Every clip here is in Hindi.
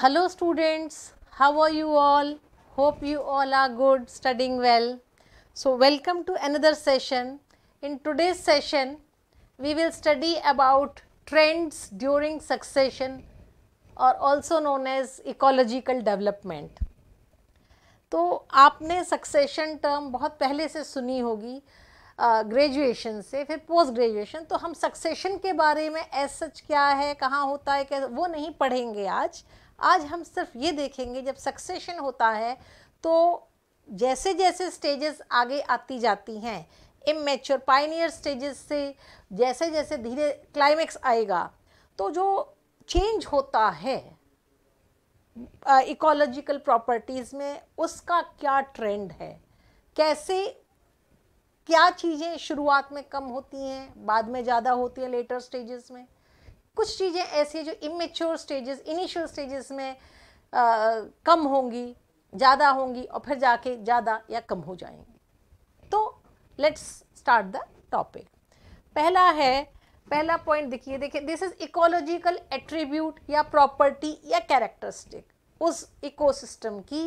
Hello students how are you all hope you all are good studying well so welcome to another session in today session we will study about trends during succession और also known as ecological development तो आपने सक्सेशन टर्म बहुत पहले से सुनी होगी ग्रेजुएशन uh, से फिर पोस्ट ग्रेजुएशन तो हम सक्सेशन के बारे में एस क्या है कहाँ होता है क्या वो नहीं पढ़ेंगे आज आज हम सिर्फ ये देखेंगे जब सक्सेशन होता है तो जैसे जैसे स्टेजेस आगे आती जाती हैं इमेच्योर पाइनियर स्टेजेस से जैसे जैसे धीरे क्लाइमेक्स आएगा तो जो चेंज होता है इकोलॉजिकल uh, प्रॉपर्टीज़ में उसका क्या ट्रेंड है कैसे क्या चीज़ें शुरुआत में कम होती हैं बाद में ज़्यादा होती हैं लेटर स्टेजेस में कुछ चीज़ें ऐसी जो इमेच्योर स्टेजेस इनिशियल स्टेजेस में आ, कम होंगी ज़्यादा होंगी और फिर जाके ज़्यादा या कम हो जाएंगी तो लेट्स स्टार्ट द टॉपिक पहला है पहला पॉइंट देखिए देखिए दिस इज इकोलॉजिकल एट्रीब्यूट या प्रॉपर्टी या कैरेक्टरिस्टिक उस इकोसिस्टम की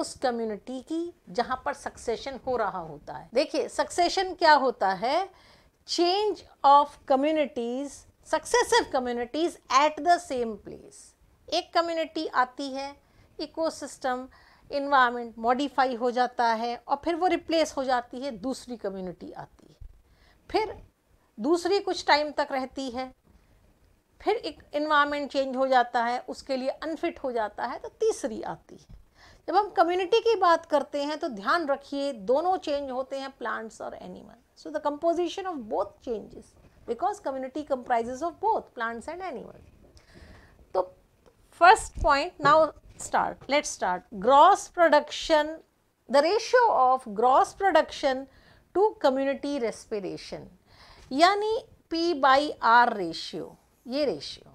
उस कम्युनिटी की जहाँ पर सक्सेशन हो रहा होता है देखिए सक्सेशन क्या होता है change of communities successive communities at the same place एक कम्युनिटी आती है इकोसिस्टम इन्वायरमेंट मॉडिफाई हो जाता है और फिर वो रिप्लेस हो जाती है दूसरी कम्युनिटी आती है फिर दूसरी कुछ टाइम तक रहती है फिर एक इन्वायरमेंट चेंज हो जाता है उसके लिए अनफिट हो जाता है तो तीसरी आती है जब हम कम्युनिटी की बात करते हैं तो ध्यान रखिए दोनों चेंज होते हैं प्लांट्स और animal so the composition of both changes because community comprises of both plants and animals तो first point now start let start gross production the ratio of gross production to community respiration यानी पी बाई आर रेशियो ये ratio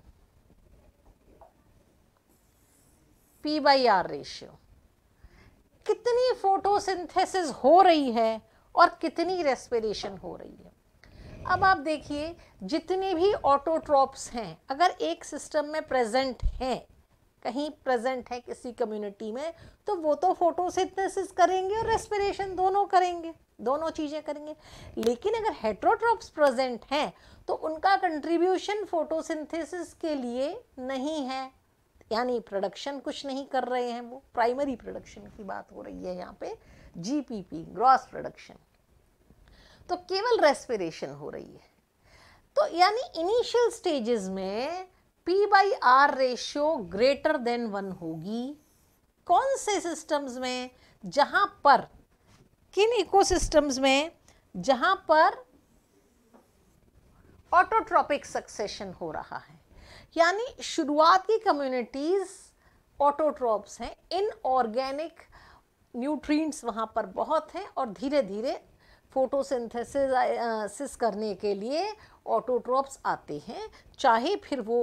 P by R ratio कितनी फोटोसिंथेसिस हो रही है और कितनी रेस्पिरेशन हो रही है अब आप देखिए जितने भी ऑटोट्रॉप्स हैं अगर एक सिस्टम में प्रेजेंट हैं कहीं प्रेजेंट है किसी कम्युनिटी में तो वो तो फोटोसिंथेसिस करेंगे और रेस्पिरेशन दोनों करेंगे दोनों चीज़ें करेंगे लेकिन अगर हेट्रोट्रॉप्स प्रेजेंट हैं तो उनका कंट्रीब्यूशन फोटोसिंथेसिस के लिए नहीं है यानी प्रोडक्शन कुछ नहीं कर रहे हैं वो प्राइमरी प्रोडक्शन की बात हो रही है यहाँ पे जीपीपी ग्रॉस प्रोडक्शन तो केवल रेस्पिरेशन हो रही है तो यानी इनिशियल स्टेजेस में P by R ratio greater than one होगी कौन से सिस्टम्स में जहां पर किन इकोसिस्टम्स में जहां पर ऑटोट्रॉपिक सक्सेशन हो रहा है यानी शुरुआत की कम्युनिटीज़ ऑटोट्रॉप्स हैं इनऑर्गेनिक न्यूट्रिएंट्स वहाँ पर बहुत हैं और धीरे धीरे फोटोसिंथेसिस करने के लिए ऑटोट्रॉप्स आते हैं चाहे फिर वो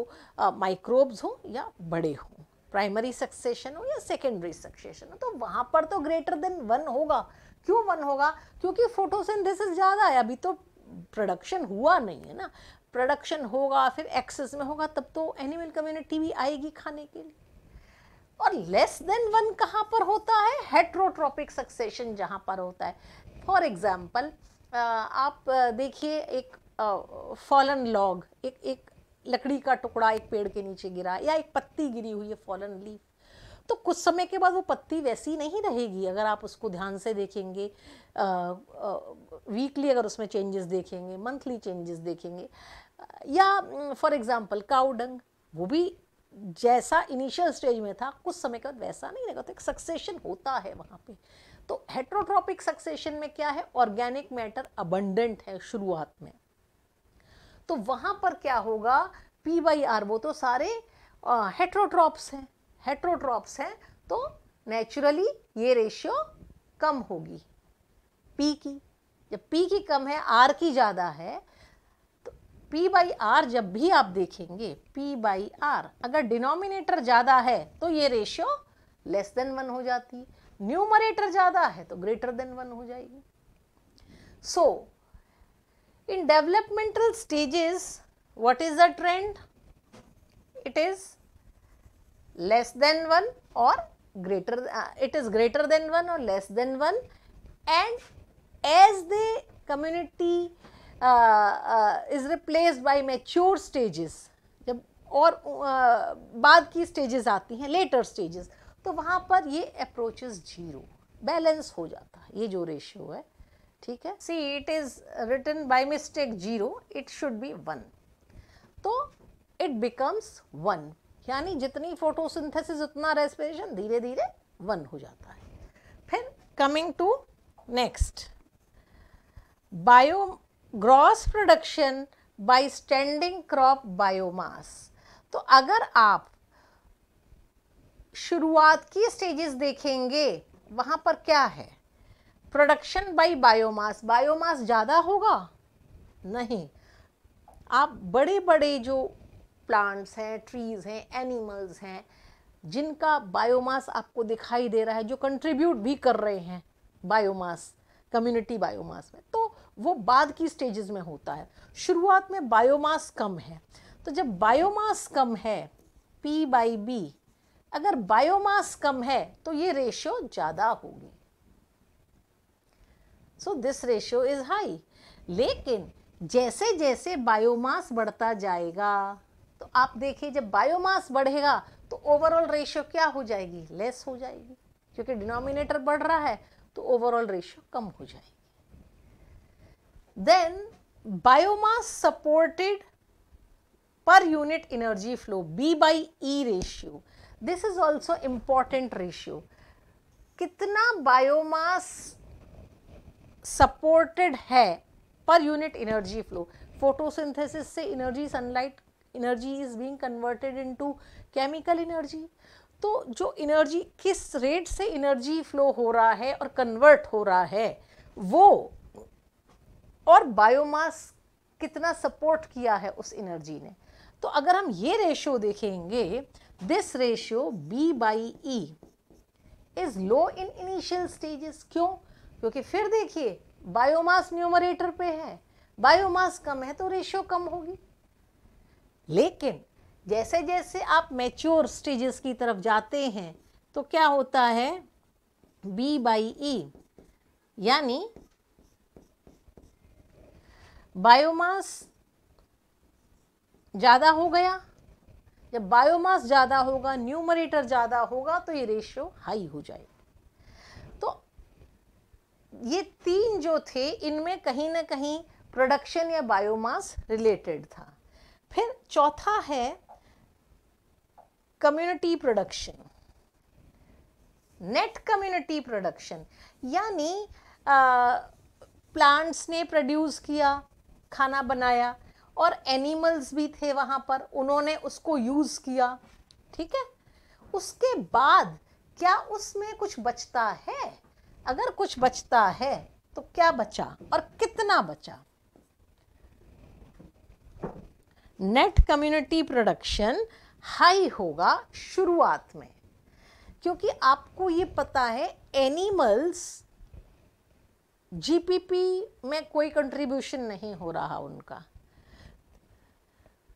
माइक्रोब्स हो या बड़े हो प्राइमरी सक्सेशन हो या सेकेंडरी सक्सेशन हो तो वहाँ पर तो ग्रेटर देन वन होगा क्यों वन होगा क्योंकि फोटोसिंथेसिस ज़्यादा है अभी तो प्रोडक्शन हुआ नहीं है ना प्रोडक्शन होगा फिर एक्सेस में होगा तब तो एनिमल कम्युनिटी भी आएगी खाने के लिए और लेस देन वन कहाँ पर होता है हेट्रोट्रॉपिक सक्सेशन जहाँ पर होता है फॉर एग्ज़ाम्पल uh, आप uh, देखिए एक फॉलन uh, लॉग एक एक लकड़ी का टुकड़ा एक पेड़ के नीचे गिरा या एक पत्ती गिरी हुई है फॉलन लीफ तो कुछ समय के बाद वो पत्ती वैसी नहीं रहेगी अगर आप उसको ध्यान से देखेंगे वीकली अगर उसमें चेंजेस देखेंगे मंथली चेंजेस देखेंगे या फॉर एग्जांपल काउडंग वो भी जैसा इनिशियल स्टेज में था कुछ समय के बाद वैसा नहीं रहेगा तो एक सक्सेशन होता है वहाँ पे तो हेट्रोट्रॉपिक सक्सेशन में क्या है ऑर्गेनिक मैटर अबंडेंट है शुरुआत में तो वहां पर क्या होगा पी बाई आर वो तो सारे हेट्रोट्रॉप्स हैं हेट्रोट्रॉप्स हैं तो नेचुरली ये रेशियो कम होगी पी की जब पी की कम है आर की ज़्यादा है तो पी बाई आर जब भी आप देखेंगे पी बाई आर अगर डिनोमिनेटर ज़्यादा है तो ये रेशियो लेस देन वन हो जाती है न्यूमरेटर ज्यादा है तो ग्रेटर देन वन हो जाएगी so in developmental stages what is the trend it is less than one और greater it is greater than one और less than one and as the community is replace by mature stages जब और uh, बाद की स्टेजेस आती हैं लेटर स्टेजेस तो वहाँ पर ये अप्रोचेस जीरो बैलेंस हो जाता है ये जो रेशियो है ठीक है see it is written by mistake zero it should be one तो इट बिकम्स वन यानी जितनी फोटोसिंथेसिस उतना रेस्पिरेशन धीरे धीरे वन हो जाता है फिर coming to next bio gross production by standing crop biomass तो अगर आप शुरुआत की स्टेजेस देखेंगे वहाँ पर क्या है प्रोडक्शन बाय बायोमास बायोमास ज़्यादा होगा नहीं आप बड़े बड़े जो प्लांट्स हैं ट्रीज़ हैं एनिमल्स हैं जिनका बायोमास आपको दिखाई दे रहा है जो कंट्रीब्यूट भी कर रहे हैं बायोमास कम्युनिटी बायोमास में तो वो बाद की स्टेजेस में होता है शुरुआत में बायोमास कम है तो जब बायोमास कम है पी बाई बी अगर बायोमास कम है तो ये रेशियो ज़्यादा होगी so this ratio is high लेकिन जैसे जैसे बायोमास बढ़ता जाएगा तो आप देखिए जब बायोमास बढ़ेगा तो ओवरऑल रेशियो क्या हो जाएगी लेस हो जाएगी क्योंकि डिनोमिनेटर बढ़ रहा है तो ओवरऑल रेशियो कम हो जाएगी then biomass supported per unit energy flow B by E ratio this is also important ratio कितना बायोमास सपोर्टेड है per unit energy flow photosynthesis से energy sunlight energy is being converted into chemical energy तो जो एनर्जी किस रेट से एनर्जी फ्लो हो रहा है और कन्वर्ट हो रहा है वो और बायोमास कितना सपोर्ट किया है उस एनर्जी ने तो अगर हम ये रेशियो देखेंगे this ratio B by E is low in initial stages क्यों क्योंकि फिर देखिए बायोमास न्यूमरेटर पे है बायोमास कम है तो रेशियो कम होगी लेकिन जैसे जैसे आप मैच्योर स्टेजेस की तरफ जाते हैं तो क्या होता है बी बाई ई यानी बायोमास ज़्यादा हो गया जब बायोमास ज़्यादा होगा न्यूमरेटर ज़्यादा होगा तो ये रेशियो हाई हो जाएगा तो ये तीन जो थे इनमें कहीं ना कहीं प्रोडक्शन या बायोमास रिलेटेड था फिर चौथा है community production net community production यानी प्लांट्स ने प्रोड्यूस किया खाना बनाया और एनिमल्स भी थे वहाँ पर उन्होंने उसको यूज़ किया ठीक है उसके बाद क्या उसमें कुछ बचता है अगर कुछ बचता है तो क्या बचा और कितना बचा नेट कम्युनिटी प्रोडक्शन हाई होगा शुरुआत में क्योंकि आपको ये पता है एनिमल्स जीपीपी में कोई कंट्रीब्यूशन नहीं हो रहा उनका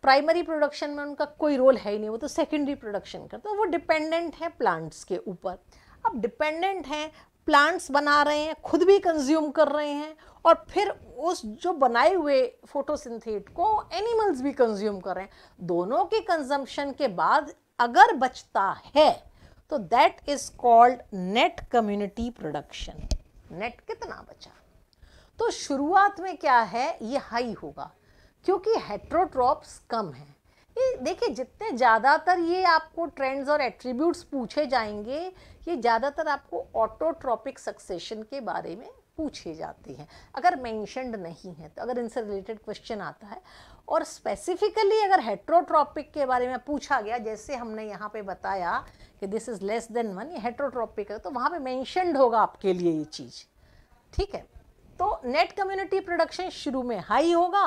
प्राइमरी प्रोडक्शन में उनका कोई रोल है ही नहीं वो तो सेकेंडरी प्रोडक्शन करते हैं वो डिपेंडेंट है प्लांट्स के ऊपर अब डिपेंडेंट हैं प्लांट्स बना रहे हैं खुद भी कंज्यूम कर रहे हैं और फिर उस जो बनाए हुए फोटोसिंथेट को एनिमल्स भी कंज्यूम कर रहे हैं दोनों के कंजम्पशन के बाद अगर बचता है तो that is called net community production net कितना बचा तो शुरुआत में क्या है ये हाई होगा क्योंकि हेट्रोट्रॉप्स कम हैं ये देखिए जितने ज़्यादातर ये आपको ट्रेंड्स और एट्रीब्यूट्स पूछे जाएंगे ये ज़्यादातर आपको ऑटोट्रॉपिक सक्सेशन के बारे में पूछे जाते हैं अगर मैंशनड नहीं है तो अगर इनसे रिलेटेड क्वेश्चन आता है और स्पेसिफिकली अगर हेट्रोट्रॉपिक के बारे में पूछा गया जैसे हमने यहाँ पे बताया कि this is less than one ये हेट्रोट्रॉपिक है तो वहाँ पे मैंशनड होगा आपके लिए ये चीज़ ठीक है तो नेट कम्युनिटी प्रोडक्शन शुरू में हाई होगा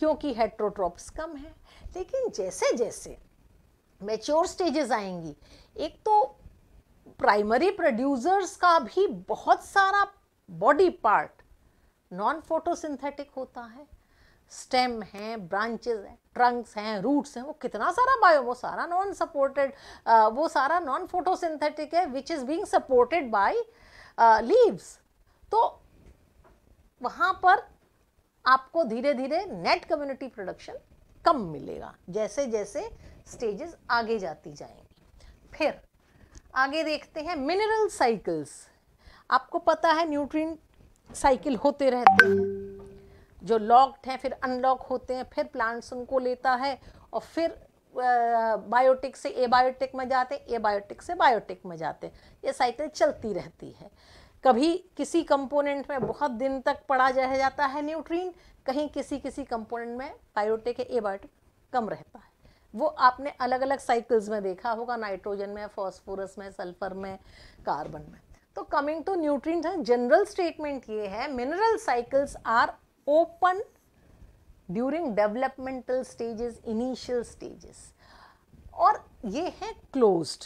क्योंकि हेट्रोट्रॉप्स कम है लेकिन जैसे जैसे मेच्योर स्टेजेस आएंगी एक तो प्राइमरी प्रोड्यूसर्स का भी बहुत सारा बॉडी पार्ट नॉन फोटोसिंथेटिक होता है स्टेम हैं ब्रांचेस हैं ट्रंक्स हैं रूट्स हैं वो कितना सारा बायो वो सारा नॉन सपोर्टेड वो सारा नॉन फोटोसिंथेटिक है which is being supported by leaves तो वहाँ पर आपको धीरे धीरे नेट कम्युनिटी प्रोडक्शन कम मिलेगा जैसे जैसे स्टेजेस आगे जाती जाएंगी फिर आगे देखते हैं मिनरल साइकिल्स आपको पता है न्यूट्रिएंट साइकिल होते रहते हैं जो लॉक्ड हैं फिर अनलॉक होते हैं फिर प्लांट्स उनको लेता है और फिर बायोटिक से एबायोटिक में जाते हैं एबायोटिक से बायोटिक में जाते हैं ये साइकिल चलती रहती है कभी किसी कंपोनेंट में बहुत दिन तक पड़ा रह जाता है न्यूट्रीन कहीं किसी किसी कंपोनेंट में बायोटिक या एबायोटिक कम रहता है वो आपने अलग अलग साइकिल्स में देखा होगा नाइट्रोजन में फॉस्फोरस में सल्फर में कार्बन में तो कमिंग टू न्यूट्रीन है जनरल स्टेटमेंट ये है mineral cycles are open during developmental stages initial stages और ये है क्लोज्ड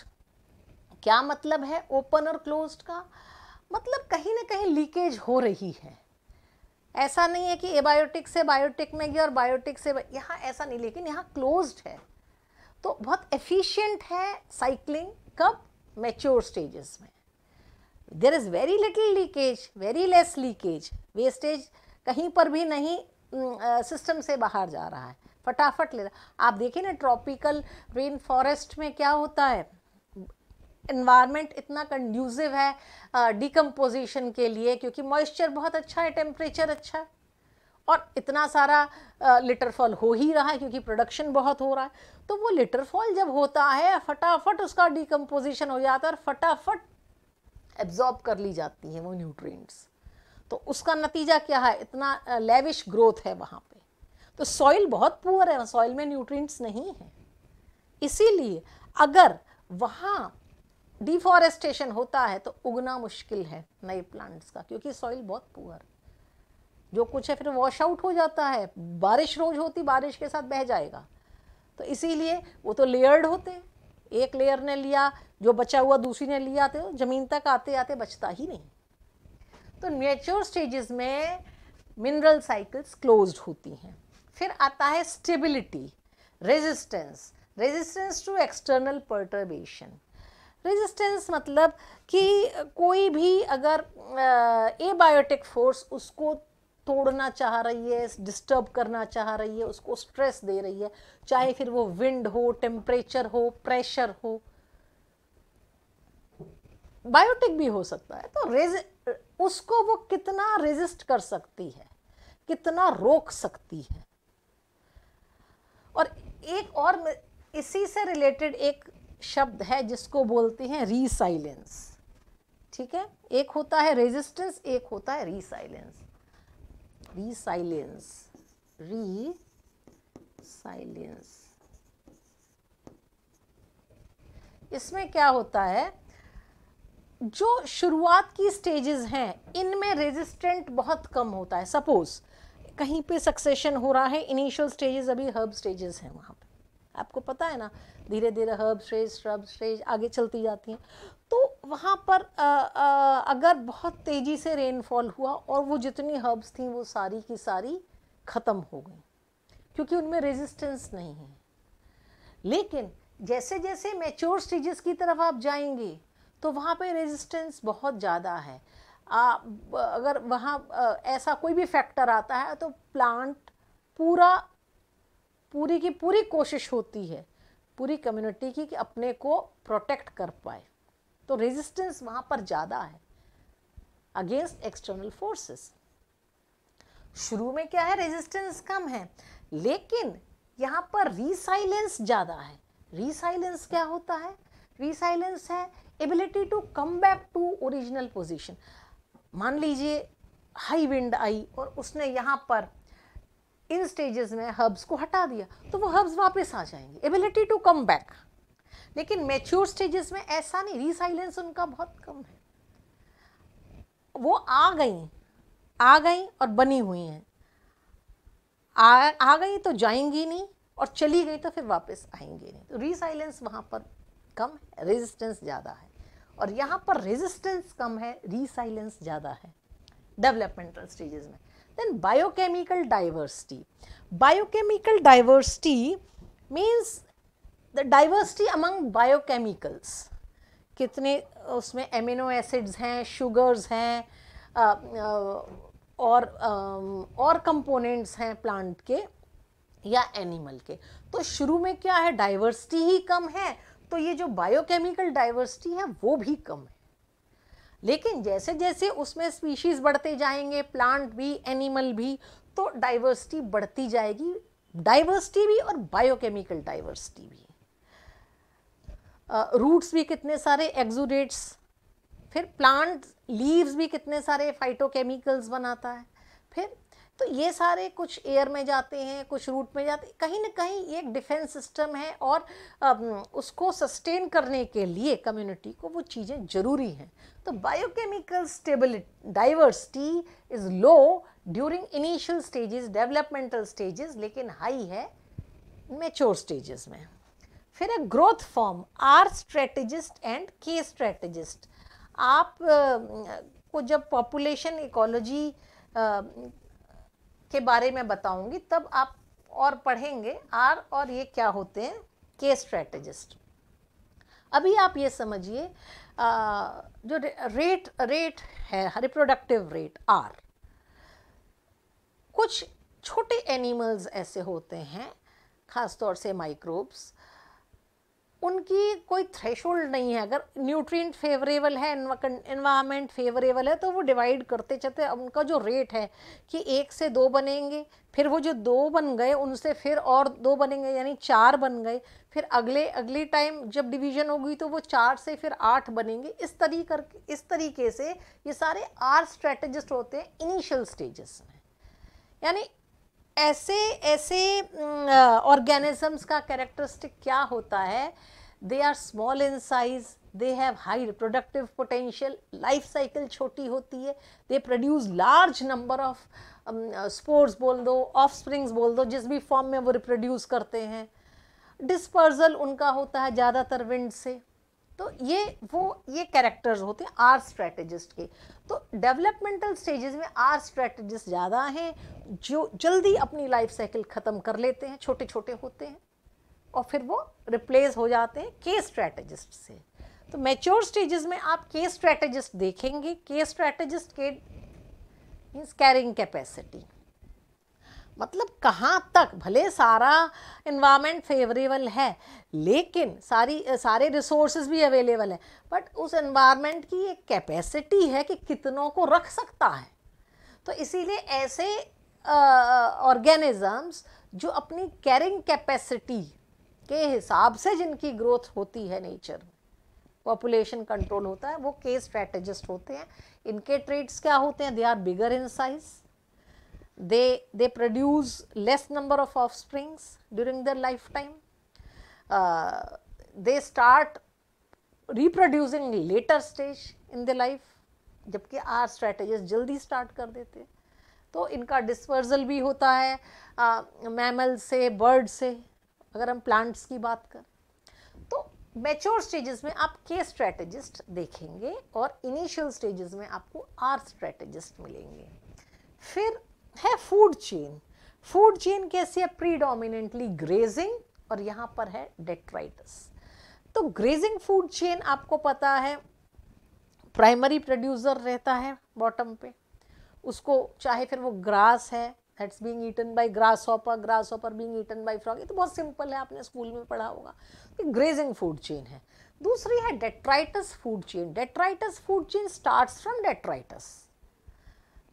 क्या मतलब है ओपन और क्लोज्ड का मतलब कहीं ना कहीं लीकेज हो रही है ऐसा नहीं है कि एबायोटिक से बायोटिक में गया और बायोटिक से यहाँ ऐसा नहीं लेकिन यहाँ क्लोज्ड है तो बहुत एफिशिएंट है साइकिलिंग कब मेच्योर स्टेजेस में there is very little leakage very less leakage wastage कहीं पर भी नहीं सिस्टम से बाहर जा रहा है फटाफट ले रहा आप देखिए ना ट्रॉपिकल रेन फॉरेस्ट में क्या होता है इन्वायरमेंट इतना कंड्यूसिव है डिकम्पोजिशन के लिए क्योंकि मॉइस्चर बहुत अच्छा है टेम्परेचर अच्छा है और इतना सारा लिटरफॉल हो ही रहा है क्योंकि प्रोडक्शन बहुत हो रहा है तो वो लिटरफॉल जब होता है फटाफट उसका डिकम्पोजिशन हो जाता है और फटाफट एब्जॉर्ब कर ली जाती है वो न्यूट्रिएंट्स तो उसका नतीजा क्या है इतना लेविश ग्रोथ है वहाँ पे तो सॉइल बहुत पुअर है सॉइल में न्यूट्रिएंट्स नहीं है इसीलिए अगर वहाँ डिफॉरेस्टेशन होता है तो उगना मुश्किल है नए प्लांट्स का क्योंकि सॉइल बहुत पुअर जो कुछ है फिर वॉश आउट हो जाता है बारिश रोज होती बारिश के साथ बह जाएगा तो इसीलिए वो तो लेयर्ड होते हैं एक लेयर ने लिया जो बचा हुआ दूसरी ने लिया तो ज़मीन तक आते आते बचता ही नहीं तो नेचुर स्टेजेस में मिनरल साइकिल्स क्लोज्ड होती हैं फिर आता है stability resistance resistance to external perturbation resistance मतलब कि कोई भी अगर एबायोटिक फोर्स उसको तोड़ना चाह रही है डिस्टर्ब करना चाह रही है उसको स्ट्रेस दे रही है चाहे फिर वो विंड हो टेम्परेचर हो प्रेशर हो बायोटिक भी हो सकता है तो रेज उसको वो कितना रेजिस्ट कर सकती है कितना रोक सकती है और एक और इसी से रिलेटेड एक शब्द है जिसको बोलते हैं रीसाइलेंस ठीक है एक होता है रेजिस्टेंस एक होता है रीसाइलेंस रीसाइलेंस री साइलेंस इसमें क्या होता है जो शुरुआत की स्टेजेस हैं इनमें रेजिस्टेंट बहुत कम होता है सपोज़ कहीं पे सक्सेशन हो रहा है इनिशियल स्टेजेस अभी हर्ब स्टेजेस हैं वहाँ आपको पता है ना धीरे धीरे हर्ब श्रेज श्रब श्रेज आगे चलती जाती हैं तो वहाँ पर आ, आ, अगर बहुत तेज़ी से रेनफॉल हुआ और वो जितनी हर्ब्स थी वो सारी की सारी ख़त्म हो गई क्योंकि उनमें रेजिस्टेंस नहीं है लेकिन जैसे जैसे मेच्योर स्टेजेस की तरफ आप जाएंगे तो वहाँ पे रेजिस्टेंस बहुत ज़्यादा है आ, अगर वहाँ ऐसा कोई भी फैक्टर आता है तो प्लांट पूरा पूरी की पूरी कोशिश होती है पूरी कम्युनिटी की कि अपने को प्रोटेक्ट कर पाए तो रेजिस्टेंस वहां पर ज़्यादा है अगेंस्ट एक्सटर्नल फोर्सेस शुरू में क्या है रेजिस्टेंस कम है लेकिन यहां पर रिसाइलेंस ज़्यादा है रिसाइलेंस क्या होता है रिसाइलेंस है ability to come back to original position मान लीजिए हाई विंड आई और उसने यहां पर इन स्टेजेस में हर्ब्स को हटा दिया तो वो हर्ब्स वापस आ जाएंगे एबिलिटी टू कम बैक लेकिन मेच्योर स्टेजेस में ऐसा नहीं रिसाइलेंस उनका बहुत कम है वो आ गई आ गई और बनी हुई हैं आ, आ गई तो जाएंगी नहीं और चली गई तो फिर वापस आएंगी नहीं तो रिसाइलेंस वहाँ पर कम है रेजिस्टेंस ज़्यादा है और यहाँ पर रेजिस्टेंस कम है रिसाइलेंस ज़्यादा है डेवलपमेंटल स्टेजेस में Then biochemical diversity. Biochemical diversity means the diversity among biochemicals. kitne usme amino acids hain sugars hain aur aur components hain plant ke या एनिमल के तो शुरू में क्या है डाइवर्सिटी ही कम है तो ये जो बायोकेमिकल डाइवर्सिटी है वो भी कम है लेकिन जैसे जैसे उसमें स्पीशीज़ बढ़ते जाएंगे प्लांट भी एनिमल भी तो डाइवर्सिटी बढ़ती जाएगी डाइवर्सिटी भी और बायोकेमिकल डाइवर्सिटी भी रूट्स uh, भी कितने सारे एग्जूडेट्स फिर प्लांट लीव्स भी कितने सारे फाइटोकेमिकल्स बनाता है फिर तो ये सारे कुछ एयर में जाते हैं कुछ रूट में जाते हैं कहीं ना कहीं ये एक डिफेंस सिस्टम है और उसको सस्टेन करने के लिए कम्युनिटी को वो चीज़ें ज़रूरी हैं तो biochemical stability diversity is low during initial stages developmental stages लेकिन हाई है मेच्योर स्टेजेस में फिर a growth form R strategist and K strategist आप को जब पॉपुलेशन इकोलॉजी के बारे में बताऊंगी तब आप और पढ़ेंगे आर और ये क्या होते हैं के स्ट्रेटजिस्ट अभी आप ये समझिए जो रेट रेट है रिप्रोडक्टिव रेट आर कुछ छोटे एनिमल्स ऐसे होते हैं खासतौर से माइक्रोब्स उनकी कोई थ्रेशोल्ड नहीं है अगर न्यूट्रिएंट फेवरेबल है इन्वामेंट फेवरेबल है तो वो डिवाइड करते चलते अब उनका जो रेट है कि एक से दो बनेंगे फिर वो जो दो बन गए उनसे फिर और दो बनेंगे यानी चार बन गए फिर अगले अगले टाइम जब डिवीजन होगी तो वो चार से फिर आठ बनेंगे इस तरीके इस तरीके से ये सारे आर स्ट्रेटजिस्ट होते हैं इनिशियल स्टेजेस में यानी ऐसे ऐसे ऑर्गेनिजम्स का कैरेक्टरिस्टिक क्या होता है they are small in size they have high reproductive potential life cycle छोटी होती है they produce large number of spores बोल दो ऑफ स्प्रिंग्स बोल दो जिस भी फॉर्म में वो रिप्रोड्यूस करते हैं डिस्पर्जल उनका होता है ज़्यादातर विंड से तो ये वो ये कैरेक्टर्स होते हैं आर स्ट्रेटजिस्ट के तो डेवलपमेंटल स्टेजेस में आर स्ट्रेटजिस्ट ज़्यादा हैं जो जल्दी अपनी लाइफ साइकिल ख़त्म कर लेते हैं छोटे छोटे होते हैं और फिर वो रिप्लेस हो जाते हैं के स्ट्रैटेजिस्ट से तो मेच्योर स्टेजेस में आप के स्ट्रैटेजिस्ट देखेंगे के स्ट्रैटेजिस्ट के मीन्स कैरिंग कैपेसिटी मतलब कहाँ तक भले सारा इन्वामेंट फेवरेबल है लेकिन सारी सारे रिसोर्सेज भी अवेलेबल है बट उस इन्वायरमेंट की एक कैपेसिटी है कि कितनों को रख सकता है तो इसीलिए ऐसे ऑर्गेनिजम्स जो अपनी कैरिंग कैपेसिटी के हिसाब से जिनकी ग्रोथ होती है नेचर में पॉपुलेशन कंट्रोल होता है वो के स्ट्रेटेजिस्ट होते हैं इनके ट्रेड्स क्या होते हैं they are bigger in size they they produce less number of offsprings during the life time they start reproducing later stage in the life जबकि आर स्ट्रेटेजिस्ट जल्दी स्टार्ट कर देते हैं तो इनका डिस्पर्जल भी होता है मैमल uh, से बर्ड से अगर हम प्लांट्स की बात करें तो मेच्योर स्टेजेस में आप के स्ट्रैटेजिस्ट देखेंगे और इनिशियल स्टेजेस में आपको आर स्ट्रेटेजिस्ट मिलेंगे फिर है फूड चेन फूड चेन कैसी है प्रीडोमिनेंटली ग्रेजिंग और यहाँ पर है डेट्राइटस तो ग्रेजिंग फूड चेन आपको पता है प्राइमरी प्रोड्यूसर रहता है बॉटम पे उसको चाहे फिर वो ग्रास है that's being eaten by grasshopper grasshopper being eaten by frog ये तो बहुत सिंपल है आपने स्कूल में पढ़ा होगा तो ग्रेजिंग फूड चेन है दूसरी है detritus food chain detritus food chain starts from detritus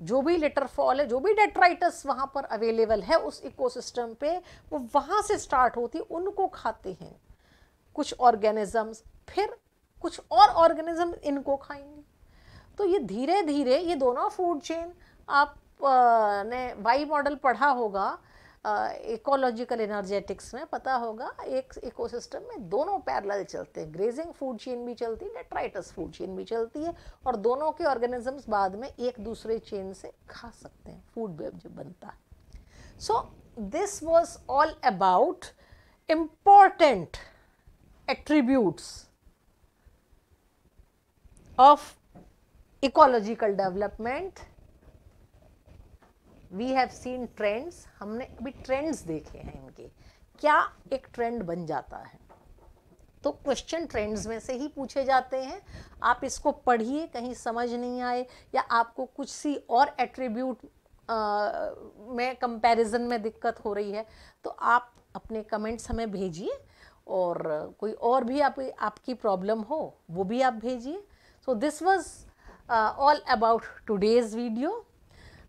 जो भी लेटर फॉल है जो भी डेट्राइटस वहाँ पर अवेलेबल है उस इकोसिस्टम पे वो वहाँ से स्टार्ट होती उनको खाते हैं कुछ ऑर्गेनिजम्स फिर कुछ और ऑर्गेनिज्म इनको खाएंगे तो ये धीरे धीरे ये दोनों फूड चेन आप ने वाई मॉडल पढ़ा होगा इकोलॉजिकल एनर्जेटिक्स में पता होगा एक इकोसिस्टम में दोनों पैरेलल चलते हैं ग्रेजिंग फूड चेन भी चलती है डेट्राइटस फूड चेन भी चलती है और दोनों के ऑर्गेनिजम्स बाद में एक दूसरे चेन से खा सकते हैं फूड वेब जो बनता है so this was all about important attributes of ecological development we have seen trends हमने अभी ट्रेंड्स देखे हैं इनके क्या एक ट्रेंड बन जाता है तो क्वेश्चन ट्रेंड्स में से ही पूछे जाते हैं आप इसको पढ़िए कहीं समझ नहीं आए या आपको कुछ सी और एट्रीब्यूट में कंपैरिजन में दिक्कत हो रही है तो आप अपने कमेंट्स हमें भेजिए और कोई और भी आप, आपकी प्रॉब्लम हो वो भी आप भेजिए so this was all about today's video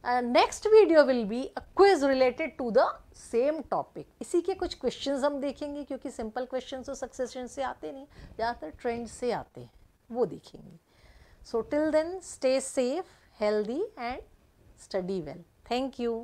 Uh, next video will be a quiz related to the same topic. इसी के कुछ questions हम देखेंगे क्योंकि simple questions तो succession से आते नहीं ज़्यादातर trend से आते हैं वो देखेंगे So till then stay safe, healthy and study well. Thank you.